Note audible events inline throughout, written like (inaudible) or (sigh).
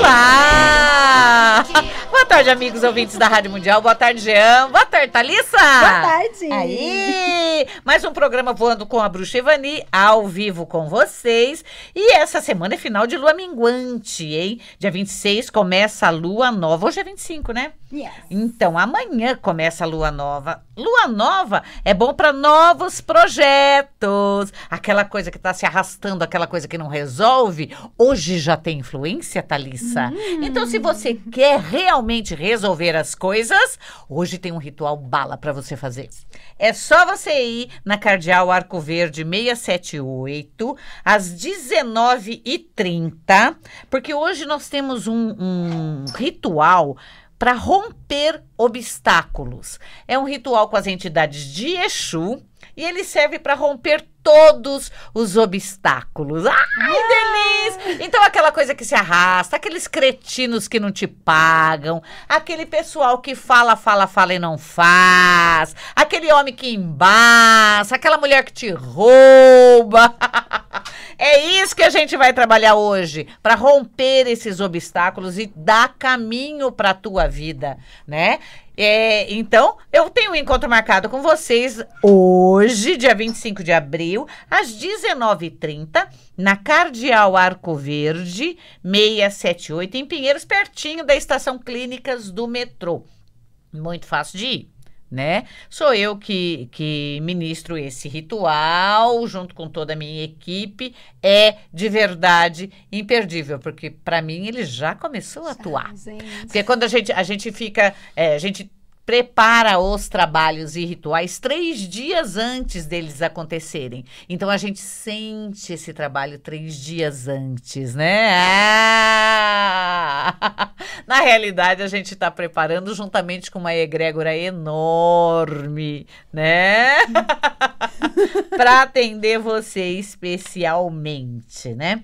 来。tarde, amigos ouvintes da Rádio Mundial. Boa tarde, Jean. Boa tarde, Thalissa. Boa tarde. Aí, mais um programa voando com a Bruxa Evani, ao vivo com vocês. E essa semana é final de lua minguante, hein? Dia 26 começa a lua nova. Hoje é 25, né? Yes. Então, amanhã começa a lua nova. Lua nova é bom para novos projetos. Aquela coisa que tá se arrastando, aquela coisa que não resolve, hoje já tem influência, Thalissa. Hum. Então, se você quer realmente gente resolver as coisas, hoje tem um ritual bala para você fazer. É só você ir na Cardeal Arco Verde 678, às 19h30, porque hoje nós temos um, um ritual para romper obstáculos. É um ritual com as entidades de Exu e ele serve para romper todos os obstáculos. Ai, ah! delícia! Então, aquela coisa que se arrasta, aqueles cretinos que não te pagam, aquele pessoal que fala, fala, fala e não faz, aquele homem que embaça, aquela mulher que te rouba. (laughs) É isso que a gente vai trabalhar hoje, para romper esses obstáculos e dar caminho para a tua vida, né? É, então, eu tenho um encontro marcado com vocês hoje, dia 25 de abril, às 19h30, na Cardeal Arco Verde, 678, em Pinheiros, pertinho da Estação Clínicas do metrô. Muito fácil de ir né? Sou eu que, que ministro esse ritual, junto com toda a minha equipe. É de verdade imperdível, porque para mim ele já começou a atuar. porque quando a gente, a gente fica. É, a gente prepara os trabalhos e rituais três dias antes deles acontecerem. Então a gente sente esse trabalho três dias antes, né? Ah! (laughs) Na realidade, a gente está preparando juntamente com uma egrégora enorme, né? (laughs) Para atender você especialmente, né?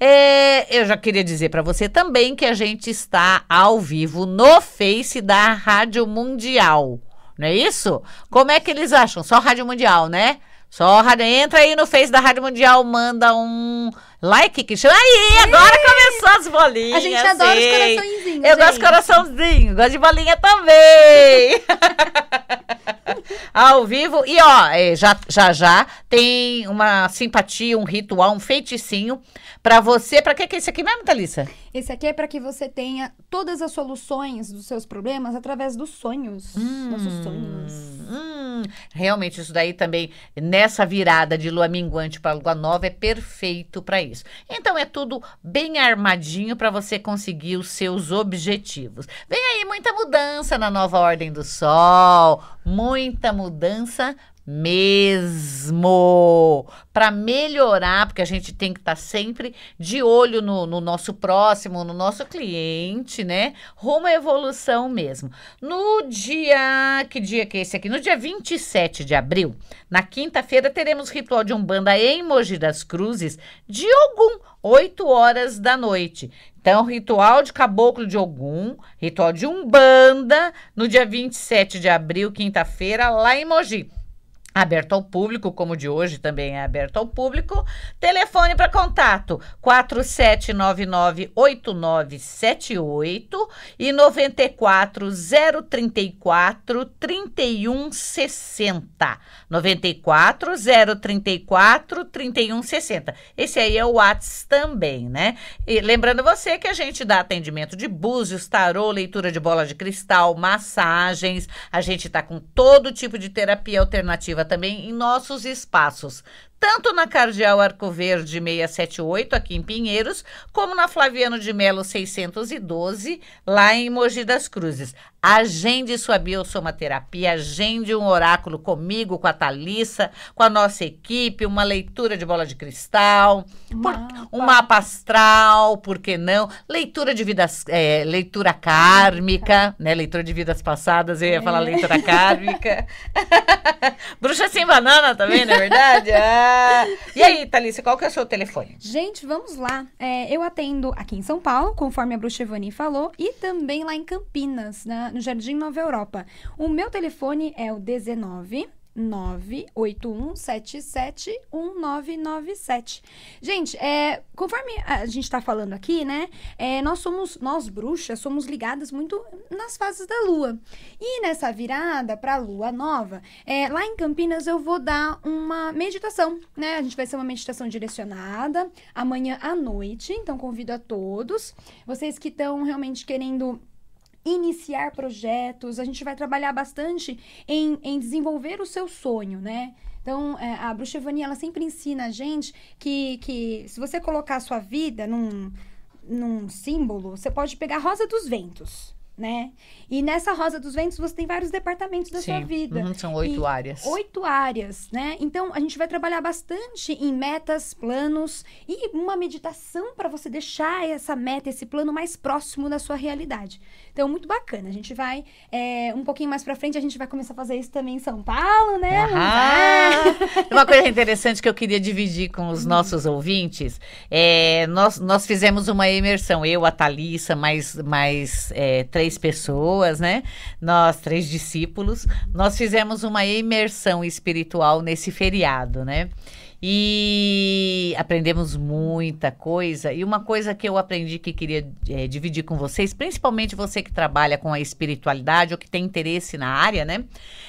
É, eu já queria dizer para você também que a gente está ao vivo no Face da Rádio Mundial. Mundial. Não é isso? Como é que eles acham? Só Rádio Mundial, né? Só Rádio. Entra aí no Face da Rádio Mundial, manda um Like que chama. Aí, agora começou as bolinhas. A gente adora sim. os coraçõezinhos. Eu gente. gosto de coraçãozinho, gosto de bolinha também. (laughs) Ao vivo. E ó, é, já já, já tem uma simpatia, um ritual, um feiticinho para você. Para que, que é esse aqui mesmo, Thalissa? Esse aqui é para que você tenha todas as soluções dos seus problemas através dos sonhos. Hum, nossos sonhos. Hum, realmente, isso daí também, nessa virada de lua minguante para lua nova, é perfeito para isso isso. Então é tudo bem armadinho para você conseguir os seus objetivos. Vem aí muita mudança na nova ordem do sol, muita mudança mesmo para melhorar, porque a gente tem que estar tá sempre de olho no, no, nosso próximo, no nosso cliente, né? Rumo à evolução mesmo. No dia, que dia que é esse aqui? No dia 27 de abril, na quinta-feira, teremos ritual de Umbanda em Mogi das Cruzes, de Ogum, 8 horas da noite. Então, ritual de caboclo de Ogum, ritual de Umbanda, no dia 27 de abril, quinta-feira, lá em Mogi aberto ao público, como o de hoje também é aberto ao público. Telefone para contato: 4799-8978 e 94034-3160. 94034-3160. Esse aí é o WhatsApp também, né? E lembrando você que a gente dá atendimento de búzios, tarô, leitura de bola de cristal, massagens. A gente está com todo tipo de terapia alternativa também em nossos espaços tanto na Cardeal Arcoverde 678, aqui em Pinheiros, como na Flaviano de Melo 612, lá em Mogi das Cruzes. Agende sua biossomaterapia, agende um oráculo comigo, com a Thalissa, com a nossa equipe, uma leitura de bola de cristal, mapa. um mapa astral, por que não? Leitura de vidas, é, leitura kármica, né? Leitura de vidas passadas, eu ia é. falar leitura kármica. (laughs) Bruxa sem banana também, não é verdade? (laughs) Ah, e aí, Thalissa, qual que é o seu telefone? Gente, vamos lá. É, eu atendo aqui em São Paulo, conforme a Bruxa Evani falou, e também lá em Campinas, na, no Jardim Nova Europa. O meu telefone é o 19 981771997. Gente, é, conforme a gente está falando aqui, né? É, nós somos, nós bruxas, somos ligadas muito nas fases da lua. E nessa virada para a lua nova, é, lá em Campinas eu vou dar uma meditação, né? A gente vai ser uma meditação direcionada amanhã à noite. Então convido a todos, vocês que estão realmente querendo iniciar projetos, a gente vai trabalhar bastante em, em desenvolver o seu sonho, né? Então, é, a bruxa Ivani, ela sempre ensina a gente que, que se você colocar a sua vida num, num símbolo, você pode pegar a rosa dos ventos né? E nessa Rosa dos Ventos você tem vários departamentos da Sim. sua vida. Uhum, são oito áreas. Oito áreas, né? Então a gente vai trabalhar bastante em metas, planos e uma meditação para você deixar essa meta, esse plano mais próximo da sua realidade. Então muito bacana. A gente vai é, um pouquinho mais para frente a gente vai começar a fazer isso também em São Paulo, né? Aham. (laughs) Uma coisa interessante que eu queria dividir com os hum. nossos ouvintes é nós nós fizemos uma imersão eu a Talissa mais mais é, três três pessoas, né? Nós, três discípulos, nós fizemos uma imersão espiritual nesse feriado, né? E aprendemos muita coisa. E uma coisa que eu aprendi que queria é, dividir com vocês, principalmente você que trabalha com a espiritualidade ou que tem interesse na área, né?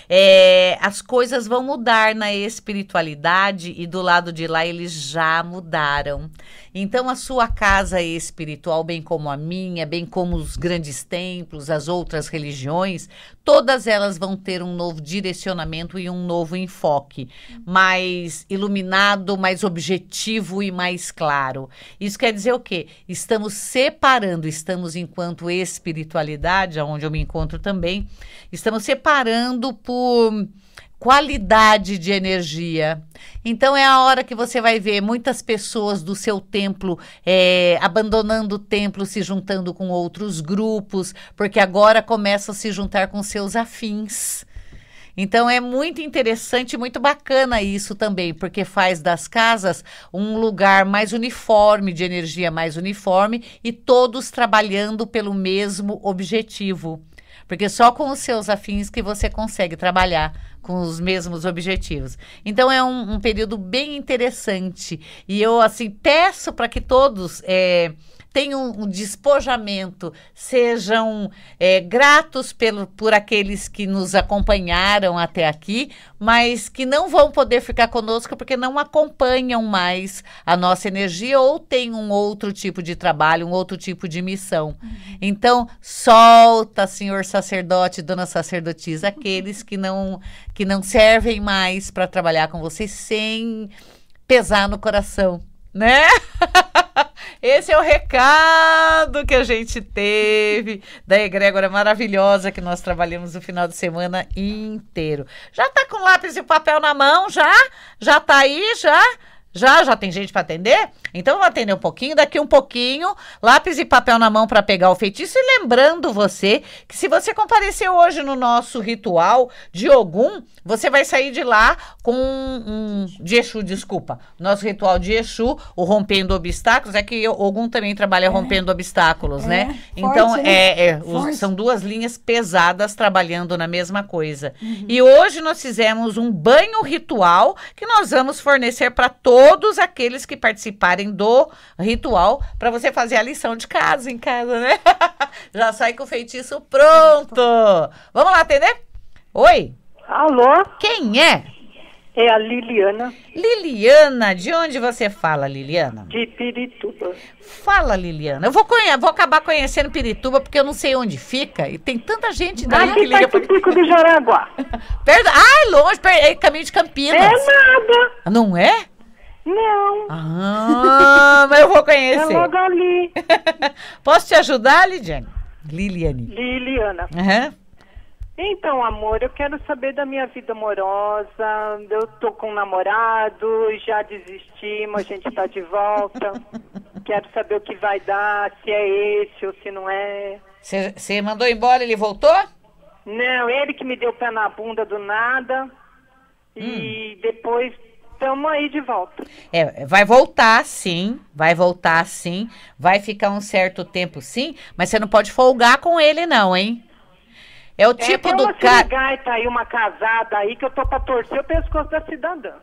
É, as coisas vão mudar na espiritualidade e do lado de lá eles já mudaram. Então a sua casa espiritual, bem como a minha, bem como os grandes templos, as outras religiões, todas elas vão ter um novo direcionamento e um novo enfoque, mais iluminado, mais objetivo e mais claro. Isso quer dizer o quê? Estamos separando, estamos enquanto espiritualidade, aonde eu me encontro também, estamos separando por qualidade de energia. Então é a hora que você vai ver muitas pessoas do seu templo é, abandonando o templo, se juntando com outros grupos, porque agora começa a se juntar com seus afins. Então é muito interessante, muito bacana isso também, porque faz das casas um lugar mais uniforme, de energia mais uniforme e todos trabalhando pelo mesmo objetivo. Porque só com os seus afins que você consegue trabalhar com os mesmos objetivos. Então é um, um período bem interessante. E eu, assim, peço para que todos. É, tenham um despojamento, sejam é, gratos pelo, por aqueles que nos acompanharam até aqui, mas que não vão poder ficar conosco porque não acompanham mais a nossa energia ou têm um outro tipo de trabalho, um outro tipo de missão. Uhum. Então, solta, senhor sacerdote, dona sacerdotisa, aqueles que não, que não servem mais para trabalhar com vocês sem pesar no coração, né? (laughs) Esse é o recado que a gente teve da egrégora maravilhosa que nós trabalhamos o final de semana inteiro. Já tá com lápis e papel na mão? Já? Já tá aí? Já? Já, já tem gente para atender? Então vamos atender um pouquinho, daqui um pouquinho, lápis e papel na mão para pegar o feitiço. E lembrando você que se você compareceu hoje no nosso ritual de Ogum, você vai sair de lá com um, de Exu, desculpa. Nosso ritual de Exu, o rompendo obstáculos, é que Ogum também trabalha é. rompendo obstáculos, é. né? então é, é, os, são duas linhas pesadas trabalhando na mesma coisa. Uhum. E hoje nós fizemos um banho ritual que nós vamos fornecer para todos todos aqueles que participarem do ritual para você fazer a lição de casa em casa, né? (laughs) Já sai com o feitiço pronto. Vamos lá atender? Oi. Alô? Quem é? É a Liliana. Liliana, de onde você fala, Liliana? De Pirituba. Fala, Liliana. Eu vou, conhe vou acabar conhecendo Pirituba porque eu não sei onde fica e tem tanta gente daí Aqui que liga tá Pico do Jaraguá. (laughs) Perdão. é longe, é caminho de Campinas. É nada. Não é? Não. Ah, mas eu vou conhecer. É logo ali. (laughs) Posso te ajudar, Lidiane? Liliane. Liliana. Uhum. Então, amor, eu quero saber da minha vida amorosa. Eu tô com um namorado, já desistimos, a gente tá de volta. (laughs) quero saber o que vai dar, se é esse ou se não é. Você mandou embora, ele voltou? Não, ele que me deu pé na bunda do nada. Hum. E depois Estamos aí de volta. É, vai voltar sim, vai voltar sim, vai ficar um certo tempo sim, mas você não pode folgar com ele não, hein? É o é, tipo é, tem do cara. gaita aí, uma casada aí que eu tô pra torcer o pescoço da cidadã.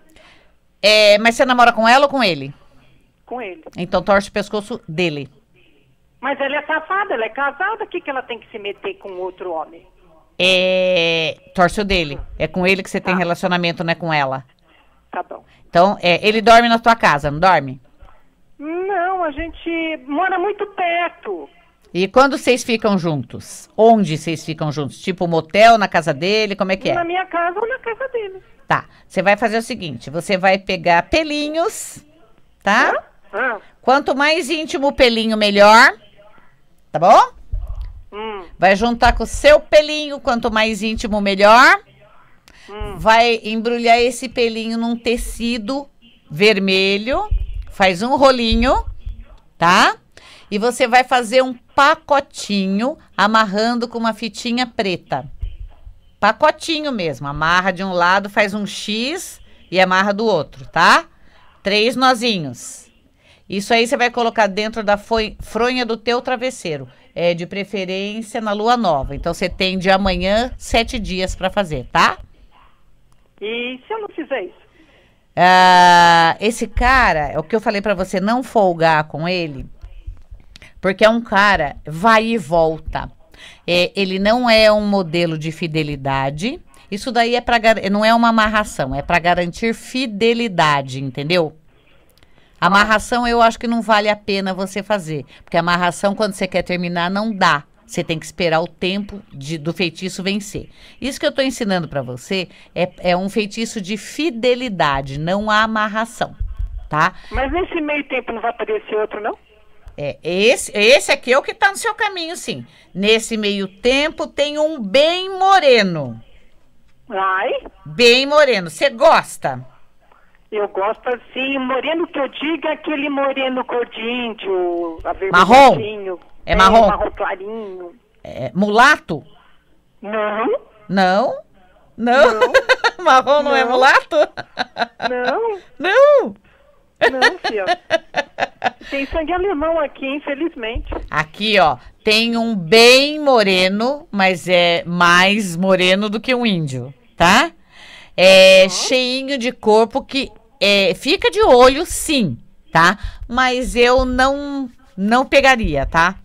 É, mas você namora com ela ou com ele? Com ele. Então torce o pescoço dele. Mas ela é safada, ela é casada, o que, que ela tem que se meter com outro homem? É. Torce o dele. É com ele que você tá. tem relacionamento, não é com ela tá bom. Então, é, ele dorme na tua casa, não dorme? Não, a gente mora muito perto. E quando vocês ficam juntos? Onde vocês ficam juntos? Tipo motel, na casa dele? Como é que é? Na minha casa ou na casa dele. Tá. Você vai fazer o seguinte: você vai pegar pelinhos, tá? Quanto mais íntimo o pelinho, melhor. Tá bom? Hum. Vai juntar com o seu pelinho, quanto mais íntimo, melhor. Hum. vai embrulhar esse pelinho num tecido vermelho, faz um rolinho, tá? E você vai fazer um pacotinho amarrando com uma fitinha preta. Pacotinho mesmo, amarra de um lado, faz um X e amarra do outro, tá? Três nozinhos. Isso aí você vai colocar dentro da fronha do teu travesseiro. É de preferência na lua nova. Então você tem de amanhã sete dias para fazer, tá? E se eu não fizer isso? Ah, esse cara, é o que eu falei para você, não folgar com ele, porque é um cara vai e volta. É, ele não é um modelo de fidelidade. Isso daí é para não é uma amarração, é para garantir fidelidade, entendeu? Amarração eu acho que não vale a pena você fazer, porque amarração quando você quer terminar não dá. Você tem que esperar o tempo de, do feitiço vencer. Isso que eu estou ensinando para você é, é um feitiço de fidelidade, não há amarração, tá? Mas nesse meio tempo não vai aparecer outro, não? É, esse, esse aqui é o que está no seu caminho, sim. Nesse meio tempo tem um bem moreno. Ai? Bem moreno. Você gosta? Eu gosto assim. Moreno que eu diga aquele moreno cor de índio, Marrom? É marrom? É marrom clarinho. É, mulato? Não. Não? Não? não. (laughs) marrom não, é não, é mulato? Não. (laughs) Não? Não, fio. Tem sangue alemão aqui, infelizmente. Aqui, ó, tem um bem moreno, mas é mais moreno do que um índio, tá? É uhum. cheinho de corpo que é, fica de olho, sim, tá? Mas eu não não pegaria, tá?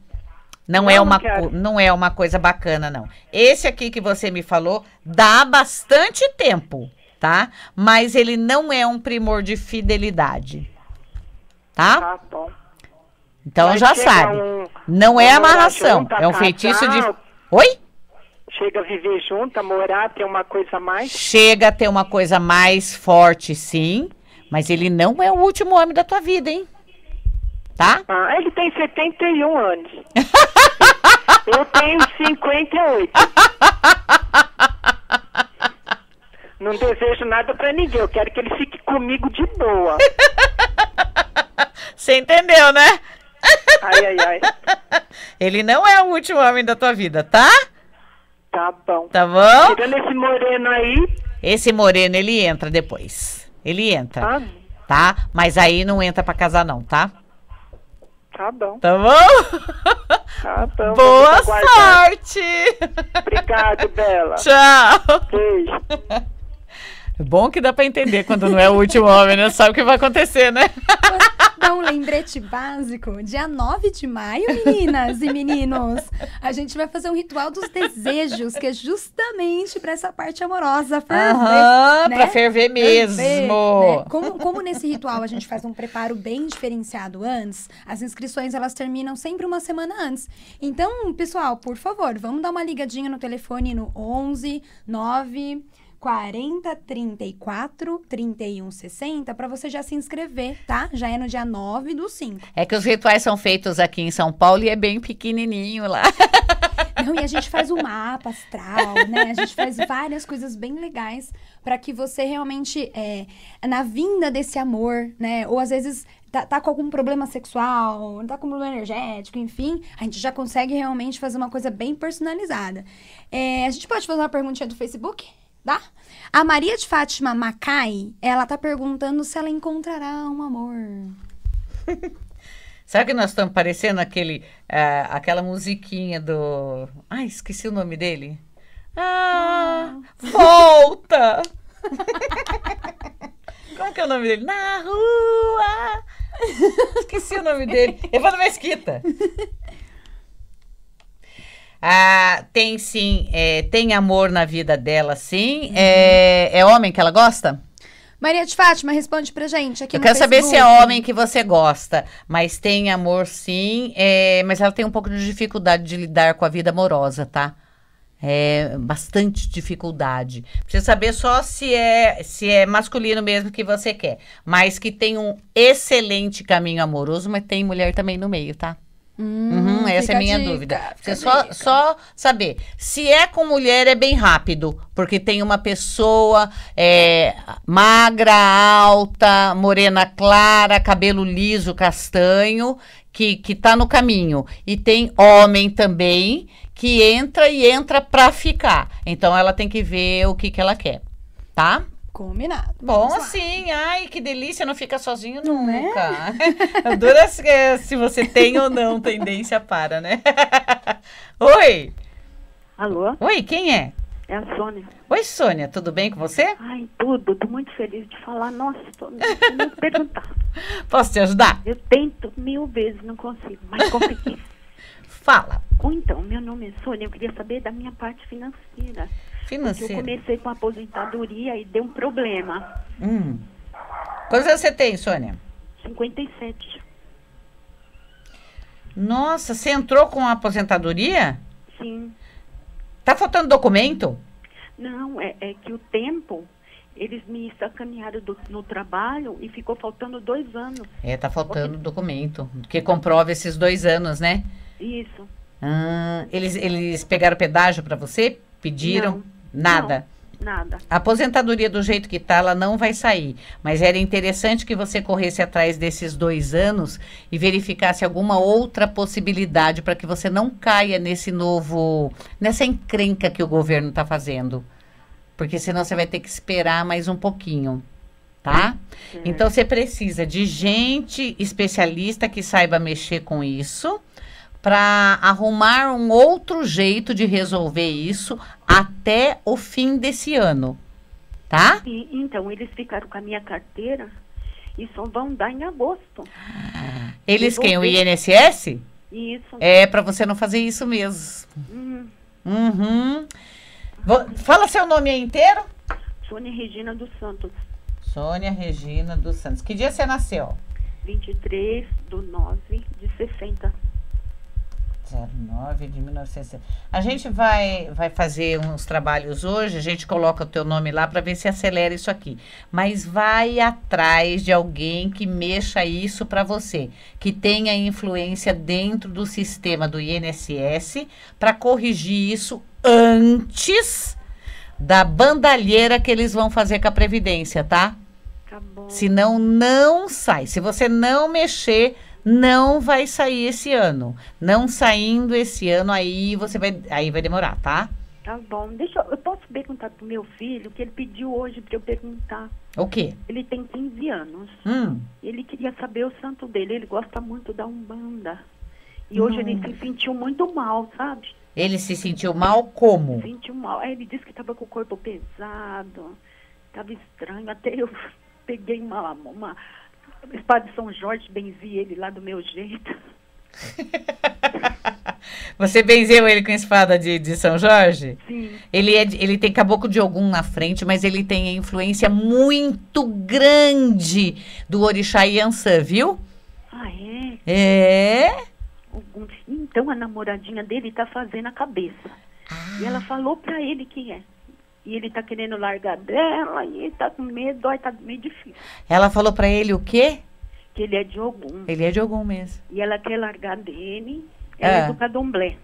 Não, é não é uma, não, não é uma coisa bacana, não. Esse aqui que você me falou dá bastante tempo, tá? Mas ele não é um primor de fidelidade. Tá? Tá bom. Então já sabe. Um, não é amarração, é um feitiço de. Oi? Chega a viver junto, morar, ter uma coisa mais? Chega a ter uma coisa mais forte, sim. Mas ele não é o último homem da tua vida, hein? tá? Ah, ele tem 71 anos. (laughs) Eu tenho 58. Não desejo nada para ninguém. Eu quero que ele fique comigo de boa. Você entendeu, né? Ai, ai, ai. (laughs) Ele não é o último homem da tua vida, tá? Tá bom. Tá bom? Tirando esse moreno aí. Esse moreno, ele entra depois. Ele entra. Ah. Tá? Mas aí não entra pra casar, não, tá? Tá bom. Tá bom? Tá bom. Boa sorte! Obrigado, Bela. Tchau. Beijo. É bom que dá pra entender quando não é o último homem, né? Sabe o que vai acontecer, né? (laughs) Então, lembrete básico. Dia 9 de maio, meninas e meninos, a gente vai fazer um ritual dos desejos, que é justamente para essa parte amorosa né? ferver. Aham, né? Para ferver mesmo. Ferver, né? como, como nesse ritual a gente faz um preparo bem diferenciado antes, as inscrições elas terminam sempre uma semana antes. Então, pessoal, por favor, vamos dar uma ligadinha no telefone no 11 9 40 34 31 60 para você já se inscrever, tá? Já é no dia 9 do 5. É que os rituais são feitos aqui em São Paulo e é bem pequenininho lá. (laughs) Não, e a gente faz o mapa astral, né? A gente faz várias coisas bem legais para que você realmente, é, na vinda desse amor, né? Ou às vezes tá, tá, com algum problema sexual, tá com problema energético, enfim, a gente já consegue realmente fazer uma coisa bem personalizada. É, a gente pode fazer uma perguntinha do Facebook? Dá? A Maria de Fátima Macai, ela tá perguntando se ela encontrará um amor. Sabe que nós estamos parecendo aquele, uh, aquela musiquinha do... Ai, esqueci o nome dele. Ah, ah. volta! Como que é o nome dele? Na rua! Esqueci o nome dele. (laughs) Evandro Mesquita. Ah, tem sim, é, tem amor na vida dela, sim. Uhum. É, é homem que ela gosta? Maria de Fátima, responde pra gente aqui Eu quero Facebook. saber se é homem que você gosta, mas tem amor sim, é, mas ela tem um pouco de dificuldade de lidar com a vida amorosa, tá? É, bastante dificuldade. Precisa saber só se é se é masculino mesmo que você quer, mas que tem um excelente caminho amoroso, mas tem mulher também no meio, tá? Hum, uhum, essa é a minha dica, dúvida. Você só, só saber. Se é com mulher, é bem rápido. Porque tem uma pessoa é, magra, alta, morena clara, cabelo liso, castanho, que, que tá no caminho. E tem homem também que entra e entra pra ficar. Então ela tem que ver o que, que ela quer. Tá? Combinado. Bom, sim. Ai, que delícia. Não fica sozinho nunca. É? (laughs) Dura se, eh, se você tem ou não tendência para, né? (laughs) Oi. Alô? Oi, quem é? É a Sônia. Oi, Sônia, tudo bem com você? Ai, tudo. Tô muito feliz de falar. Nossa, tô muito perguntar. (laughs) Posso te ajudar? Eu tento mil vezes, não consigo, mas consegui. Fala. então, meu nome é Sônia, eu queria saber da minha parte financeira. Financeiro. Eu comecei com aposentadoria e deu um problema. Hum. Quantos anos você tem, Sônia? 57. Nossa, você entrou com a aposentadoria? Sim. Tá faltando documento? Não, é, é que o tempo eles me sacanearam do, no trabalho e ficou faltando dois anos. É, tá faltando Porque... documento que comprova esses dois anos, né? Isso. Ah, eles, eles pegaram pedágio para você? Pediram? Não. Nada. Não, nada. A aposentadoria do jeito que está, ela não vai sair. Mas era interessante que você corresse atrás desses dois anos e verificasse alguma outra possibilidade para que você não caia nesse novo, nessa encrenca que o governo está fazendo. Porque senão você vai ter que esperar mais um pouquinho tá? Então você precisa de gente especialista que saiba mexer com isso para arrumar um outro jeito de resolver isso até o fim desse ano, tá? E, então, eles ficaram com a minha carteira e só vão dar em agosto. eles quem? O INSS? Isso. É, para você não fazer isso mesmo. Hum. Uhum. Vou, fala seu nome aí inteiro. Sônia Regina dos Santos. Sônia Regina dos Santos. Que dia você nasceu? 23 do 9 de 60. 09 de 1960. A gente vai, vai fazer uns trabalhos hoje, a gente coloca o teu nome lá para ver se acelera isso aqui. Mas vai atrás de alguém que mexa isso para você, que tenha influência dentro do sistema do INSS para corrigir isso antes da bandalheira que eles vão fazer com a Previdência, tá? Tá bom. Senão não sai. Se você não mexer não vai sair esse ano. Não saindo esse ano, aí você vai. Aí vai demorar, tá? Tá bom. Deixa eu, eu posso perguntar pro meu filho que ele pediu hoje para eu perguntar. O quê? Ele tem 15 anos. Hum. Ele queria saber o santo dele. Ele gosta muito da Umbanda. E hoje hum. ele se sentiu muito mal, sabe? Ele se sentiu mal como? Se sentiu mal. Aí ele disse que estava com o corpo pesado, estava estranho. Até eu (laughs) peguei uma, uma Espada padre São Jorge benzi ele lá do meu jeito. (laughs) Você benzeu ele com a espada de, de São Jorge? Sim. Ele, é, ele tem caboclo de algum na frente, mas ele tem a influência muito grande do Orixá Yansan, viu? Ah, é? É. Então a namoradinha dele tá fazendo a cabeça. Ah. E ela falou pra ele que é e ele tá querendo largar dela e tá com medo, e tá meio difícil. Ela falou para ele o quê? Que ele é de Ogum. Ele é de Ogum mesmo. E ela quer largar dele, ela ah. é do candomblé.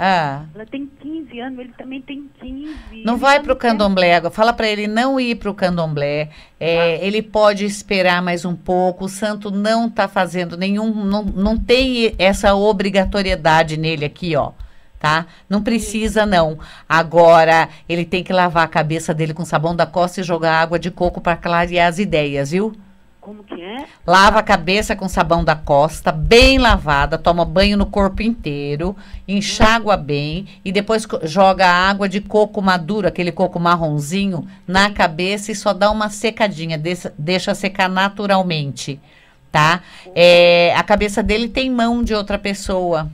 Ah. Ela tem 15 anos, ele também tem 15. Não vai para o tá candomblé agora. Fala para ele não ir para o candomblé. É, ah. Ele pode esperar mais um pouco. O santo não está fazendo nenhum. Não, não tem essa obrigatoriedade nele aqui, ó tá? Não precisa não. Agora ele tem que lavar a cabeça dele com sabão da costa e jogar água de coco para clarear as ideias, viu? Como que é? Lava a cabeça com sabão da costa, bem lavada, toma banho no corpo inteiro, enxágua bem e depois joga água de coco maduro, aquele coco marronzinho, na cabeça e só dá uma secadinha, deixa, secar naturalmente, tá? É, a cabeça dele tem mão de outra pessoa.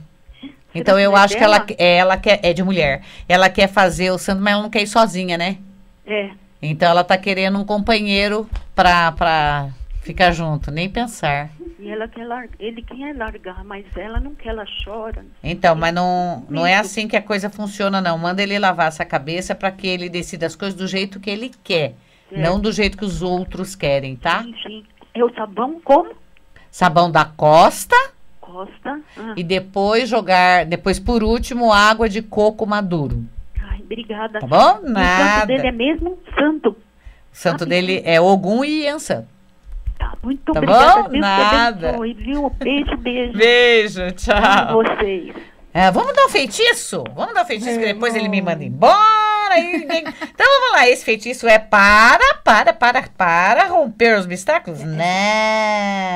Então eu acho que ela, é, ela quer, é de mulher. Ela quer fazer o santo, mas ela não quer ir sozinha, né? É. Então ela tá querendo um companheiro pra, pra ficar junto, nem pensar. E ela quer largar, ele quer largar, mas ela não quer, ela chora. Então, mas não, não é assim que a coisa funciona, não. Manda ele lavar essa cabeça para que ele decida as coisas do jeito que ele quer. É. Não do jeito que os outros querem, tá? Sim, sim. É o sabão como? Sabão da Costa gosta. Ah. E depois jogar, depois por último, água de coco maduro. Ai, obrigada. Tá bom? Nada. O santo dele é mesmo santo. O santo Sabe? dele é Ogum e Yansan. Tá, muito tá obrigada. Bom? Deus Nada. Abençoe, viu? Beijo, beijo. Beijo, tchau. vocês. É, vamos dar um feitiço? Vamos dar um feitiço que depois ele me manda embora. E... então vamos lá, esse feitiço é para, para, para, para romper os obstáculos? É.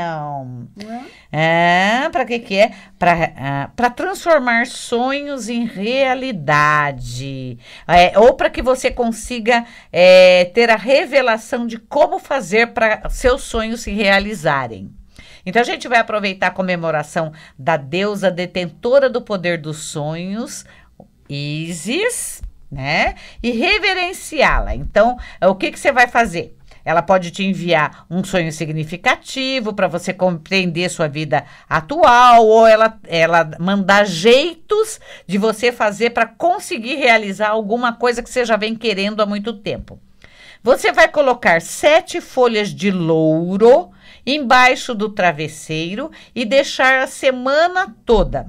Não. Não. É? É, para que que é? Para ah, pra transformar sonhos em realidade. É, ou para que você consiga é, ter a revelação de como fazer para seus sonhos se realizarem. Então a gente vai aproveitar a comemoração da deusa detentora do poder dos sonhos, Isis, né? E reverenciá-la. Então, o que, que você vai fazer? Ela pode te enviar um sonho significativo para você compreender sua vida atual, ou ela, ela mandar jeitos de você fazer para conseguir realizar alguma coisa que você já vem querendo há muito tempo. Você vai colocar sete folhas de louro embaixo do travesseiro e deixar a semana toda.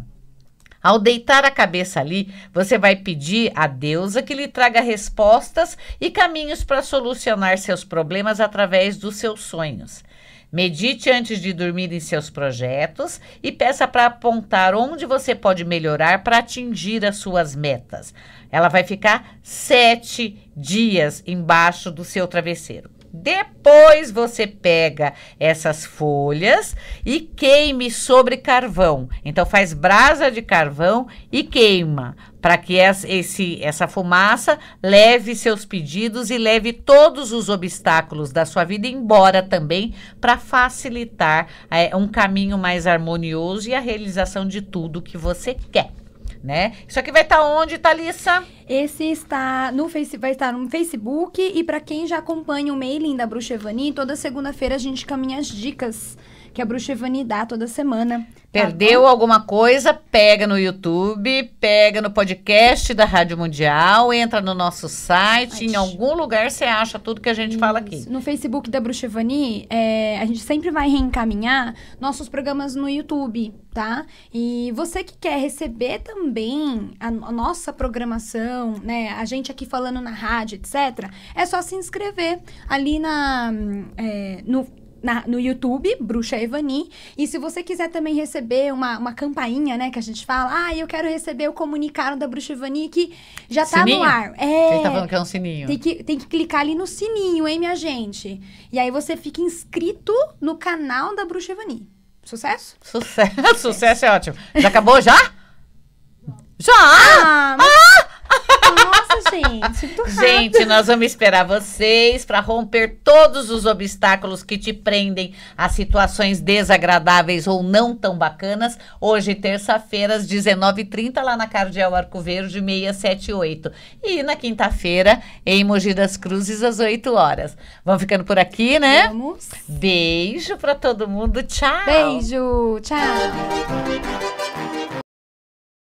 Ao deitar a cabeça ali, você vai pedir à deusa que lhe traga respostas e caminhos para solucionar seus problemas através dos seus sonhos. Medite antes de dormir em seus projetos e peça para apontar onde você pode melhorar para atingir as suas metas. Ela vai ficar sete dias embaixo do seu travesseiro. Depois você pega essas folhas e queime sobre carvão. Então faz brasa de carvão e queima para que esse, essa fumaça leve seus pedidos e leve todos os obstáculos da sua vida embora também, para facilitar é, um caminho mais harmonioso e a realização de tudo que você quer né? Isso aqui vai estar tá onde, Thalissa? Esse está no face, vai estar no Facebook e para quem já acompanha o mailing da Bruxa Evani, toda segunda-feira a gente caminha as dicas que a Bruxa Ivani dá toda semana. Tá Perdeu tá alguma coisa? Pega no YouTube, pega no podcast da Rádio Mundial, entra no nosso site, Ai, em algum lugar você acha tudo que a gente isso. fala aqui. No Facebook da Bruxa Evani, é, a gente sempre vai reencaminhar nossos programas no YouTube, tá? E você que quer receber também a, a nossa programação, né? A gente aqui falando na rádio, etc., é só se inscrever ali na, hum, é, no na, no YouTube, Bruxa Evani. E se você quiser também receber uma, uma campainha, né, que a gente fala, ah, eu quero receber o comunicado da Bruxa Evani que já tá sininho? no ar. É. Ele tá falando que é um sininho. Tem que, tem que clicar ali no sininho, hein, minha gente? E aí você fica inscrito no canal da Bruxa Evani. Sucesso? Sucesso, (laughs) sucesso é ótimo. Já acabou já? (laughs) já! Ah, mas... ah! gente? gente, nós vamos esperar vocês para romper todos os obstáculos que te prendem a situações desagradáveis ou não tão bacanas. Hoje, terça-feira, às 19h30, lá na Cardeal Arco Verde, 678. E na quinta-feira, em Mogi das Cruzes, às 8 horas. Vamos ficando por aqui, né? Vamos. Beijo para todo mundo. Tchau. Beijo. Tchau.